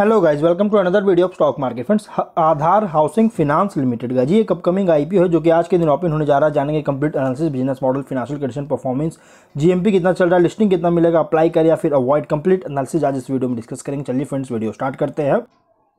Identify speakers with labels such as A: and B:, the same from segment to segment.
A: hello guys welcome to another video of stock market friends Aadhaar housing finance limited का जी एक upcoming IPO है जो कि आज के दिन ओपन होने जा रहा है जानेंगे complete analysis business model financial condition performance GMP कितना चल रहा है लिस्टिंग कितना मिलेगा अप्लाई कर या फिर अवॉइड कंप्लीट एनालिसिस आज इस वीडियो में डिस्कस करेंगे चलिए फ्रेंड्स वीडियो स्टार्ट करते हैं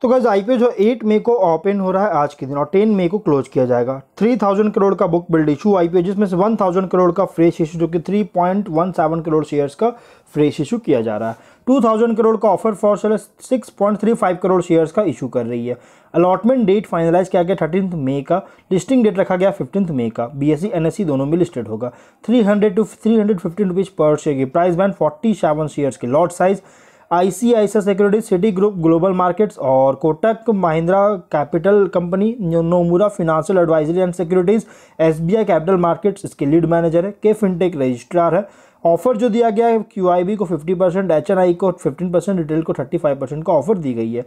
A: तो गैस आई जो 8 मई को ओपन हो रहा है आज के दिन और 10 मई को क्लोज किया जाएगा 3000 करोड़ का बुक बिल्ड इशू आई जिसमें से 1000 करोड़ का फ्रेश इशू जो कि 3.17 करोड़ शेयर्स का फ्रेश इशू किया जा रहा है 2000 करोड़ का offer for seller 6.35 crore shares का इशू कर रही है अलॉटमेंट डेट फाइनलाइज किया गया थर्टीन मई का लिस्टिंग डेट रखा गया फिफ्टीन मई का बी एस सी दोनों में लिस्टेड होगा 300 टू 315 हंड्रेड पर शेयर की प्राइस बैंड 47 शेयर्स के lot size ICICI securities Citigroup global markets और Kotak Mahindra capital company Nomura financial advisory and securities SBI capital markets इसके लीड मैनेजर है के फिनटेक रजिस्ट्रार है ऑफर जो दिया गया है क्यू को फिफ्टी परसेंट एच को फिफ्टीन परसेंट रिटेल को थर्टी फाइव परसेंट का ऑफर दी गई है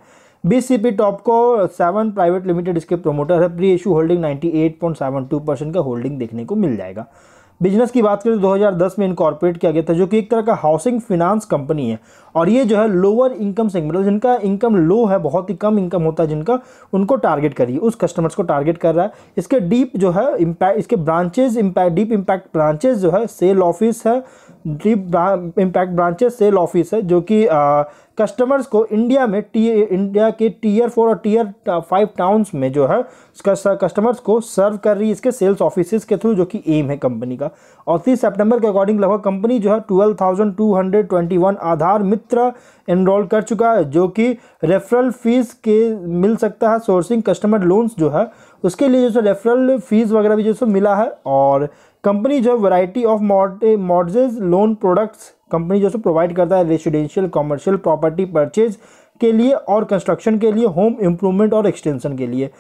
A: P Topco seven private limited इसके प्रोमोटर है pre issue holding ninety eight point seven two percent का होल्डिंग देखने को मिल जाएगा बिजनेस की बात करें तो 2010 में इनकॉर्पोरेट किया गया था जो कि एक तरह का हाउसिंग फिनांस कंपनी है और ये जो है लोअर इनकम सेगमेंट मतलब जिनका इनकम लो है बहुत ही कम इनकम होता है जिनका उनको टारगेट करिए उस कस्टमर्स को टारगेट कर रहा है इसके डीप जो है इम्पैक्ट इसके branches impact deep impact branches जो है सेल ऑफिस है deep impact branches sale office है जो कि कस्टमर्स को इंडिया में टी इंडिया के टीयर फोर और टीयर फाइव टाउन्स में जो है कस्टमर्स को सर्व कर रही है इसके सेल्स ऑफिसेज के थ्रू जो कि एम है कंपनी का और तीस सितंबर के अकॉर्डिंग लगभग कंपनी जो है twelve thousand two hundred twenty one Aadhaar Mitra enroll कर चुका है जो कि रेफरल फीस के मिल सकता है सोर्सिंग कस्टमर लोन्स जो है उसके लिए जो रेफरल फीस वगैरह भी जो मिला है और कंपनी जो variety of mortgages loan products company जो सो प्रोवाइड करता है रेसिडेंशियल कॉमर्शियल प्रॉपर्टी परचेज के लिए और कंस्ट्रक्शन के लिए होम इम्प्रूवमेंट और एक्सटेंशन के लिए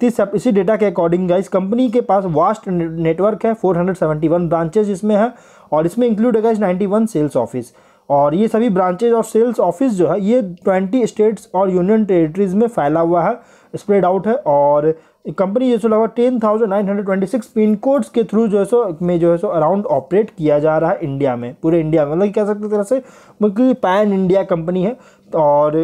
A: तीस इसी डेटा के अकॉर्डिंग गाइस कंपनी के पास वास्ट नेटवर्क है 471 ब्रांचेज इसमें है और इसमें इंक्लूड है गाइस 91 सेल्स ऑफिस और ये सभी ब्रांचेज और सेल्स ऑफिस जो है ये 20 स्टेट्स और यूनियन टेरिटरीज में फैला हुआ है स्प्रेड आउट है और कंपनी जो है सो लगभग ten thousand nine hundred twenty six pin codes के थ्रू जो है सो में जो है सो अराउंड ऑपरेट किया जा रहा है इंडिया में पूरे इंडिया में मतलब कह सकते तरह से बिल्कुल पैन इंडिया कंपनी है और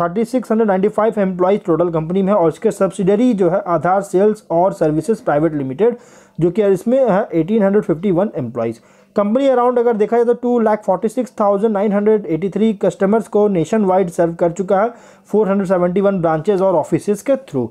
A: thirty six hundred ninety five employees total company में है और इसके सब्सिडरी जो है आधार सेल्स और सर्विसेज प्राइवेट लिमिटेड जो कि इसमें है eighteen hundred fifty one employees company around अगर देखा जाए तो two lakh forty six thousand nine hundred eighty three customers को नेशन वाइड सर्व कर चुका है four hundred seventy one branches और ऑफिसज के थ्रू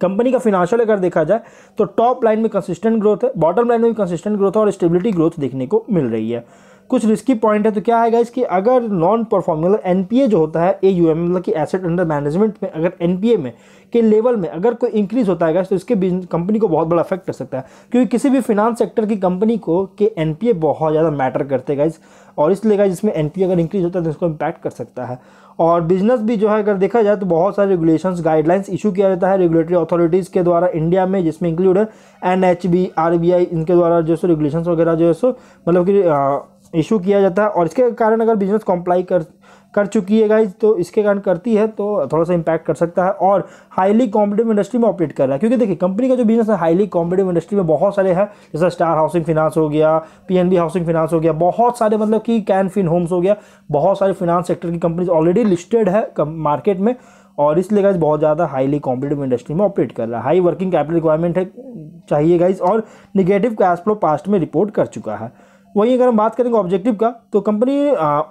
A: कंपनी का फिनेंशियल अगर देखा जाए तो टॉप लाइन में कंसिस्टेंट ग्रोथ है बॉटम लाइन में भी कंसिस्टेंट ग्रोथ है और स्टेबिलिटी ग्रोथ देखने को मिल रही है कुछ रिस्की पॉइंट है तो क्या है इसकी अगर नॉन परफॉर्मिंग मतलब एनपीए जो होता है ए यू एम मतलब कि एसेट अंडर मैनेजमेंट में अगर एनपीए में के लेवल में अगर कोई इंक्रीज होता है तो इसके बिजनेस कंपनी को बहुत बड़ा अफेक्ट कर सकता है क्योंकि किसी भी फिनांस सेक्टर की कंपनी को के एन बहुत ज़्यादा मैटर करते गाइज और इसलिए गाइज इसमें एन अगर इंक्रीज होता है तो इसको इम्पैक्ट कर सकता है और बिजनेस भी जो है अगर देखा जाए तो बहुत सारे रेगुलेशंस गाइडलाइंस इशू किया जाता है रेगुलेटरी अथॉरिटीज़ के द्वारा इंडिया में जिसमें इंक्लूड है N H B R B I इनके द्वारा जो है सो रेगुलेशंस वगैरह जो है सो मतलब कि इशू किया जाता है और इसके कारण अगर बिजनेस कॉम्प्लाई कर कर चुकी है गाइज तो इसके कारण करती है तो थोड़ा सा इम्पैक्ट कर सकता है और हाईली कॉम्पिटिव इंडस्ट्री में ऑपरेट कर रहा है क्योंकि देखिए कंपनी का जो बिजनेस है हाईली कॉम्पिटिव इंडस्ट्री में बहुत सारे हैं जैसे स्टार हाउसिंग फिनांस हो गया पी हाउसिंग फिनांस हो गया बहुत सारे मतलब कि कैन फिन होम्स हो गया बहुत सारे फिनांस सेक्टर की कंपनीज ऑलरेडी लिस्टेड है मार्केट में और इसलिए गाइज बहुत ज़्यादा हाईली कॉम्पिटिव इंडस्ट्री में ऑपरेट कर रहा है हाई वर्किंग कैपिटल रिक्वायरमेंट है चाहिए गाइज और निगेटिव कैश फ्लो पास्ट में रिपोर्ट कर चुका है वहीं अगर हम बात करेंगे ऑब्जेक्टिव का तो कंपनी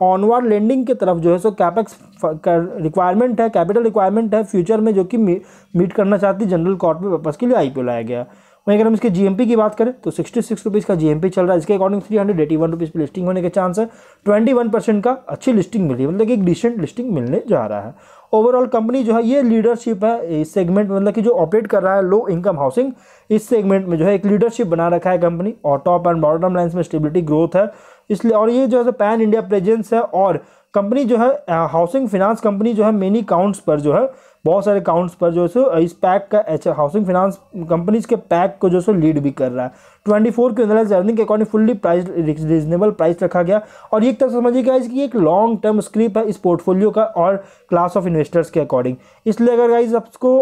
A: ऑनवर्ड लेंडिंग की तरफ जो है सो कैपेक्स का रिक्वायरमेंट है कैपिटल रिक्वायरमेंट है फ्यूचर में जो कि मीट करना चाहती जनरल में वापस के लिए आईपीओ लाया गया वहीं अगर हम इसके जीएमपी की बात करें तो सिक्सटी सिक्स रुपीज़ का जीएमपी चल रहा है इसके according three hundred eighty one rupees पर लिस्टिंग होने के चांस है ट्वेंटी वन परसेंट का अच्छी लिस्टिंग मिल रही है मतलब कि एक डिसेंट लिस्टिंग मिलने जा रहा है ओवरऑल कंपनी जो है ये लीडरशिप है इस सेगमेंट मतलब कि जो ऑपरेट कर रहा है लो इनकम हाउसिंग इस सेगमेंट में जो है एक लीडरशिप बना रखा है कंपनी और टॉप एंड बॉटम लाइन्स में स्टेबिलिटी ग्रोथ है इसलिए और ये जो है पैन इंडिया प्रेजेंस है और कंपनी जो है हाउसिंग फिनांस कंपनी जो है मेनी काउंट्स पर जो है बहुत सारे अकाउंट्स पर जो है इस पैक का एच हाउसिंग फाइनेंस कंपनीज के पैक को जो है लीड भी कर रहा है ट्वेंटी फोर के अंदर अर्निंग के according fully price reasonable price रखा गया और एक तरह समझिए गाइज कि एक लॉन्ग टर्म स्क्रिप है इस पोर्टफोलियो का और क्लास ऑफ इन्वेस्टर्स के अकॉर्डिंग इसलिए अगर गाइज आपको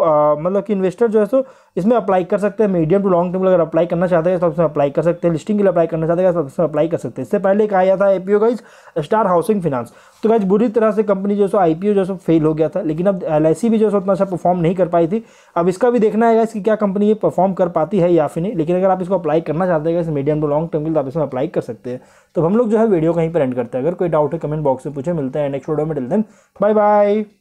A: मतलब कि इन्वेस्टर जो है सो इसमें अप्लाई कर सकते हैं मीडियम टू लॉन्ग टर्म अगर अप्लाई करना चाहते हैं तो उसमें अप्लाई कर सकते हैं लिस्टिंग के लिए अप्लाई करना चाहते हैं तो उसमें अप्लाई कर सकते हैं इससे पहले कहा गया था IPO guys star housing finance तो गाइज बुरी तरह से कंपनी जो सो आईपीओ जो सो फेल हो गया था लेकिन अब एल भी जो सो उतना अच्छा परफॉर्म नहीं कर पाई थी अब इसका भी देखना है कि क्या कंपनी ये परफॉर्म कर पाती है या फिर नहीं लेकिन अगर आप इसको अप्लाई करना चाहते हैं मीडियम टू लॉन्ग टर्म के लिए तो आप इसमें अप्लाई कर सकते हैं तो हम लोग जो है वीडियो कहीं पर एंड करते हैं अगर कोई डाउट है कमेंट बॉक्स में पूछे मिलते हैं नेक्स्ट वीडियो में टिल देन बाय बाय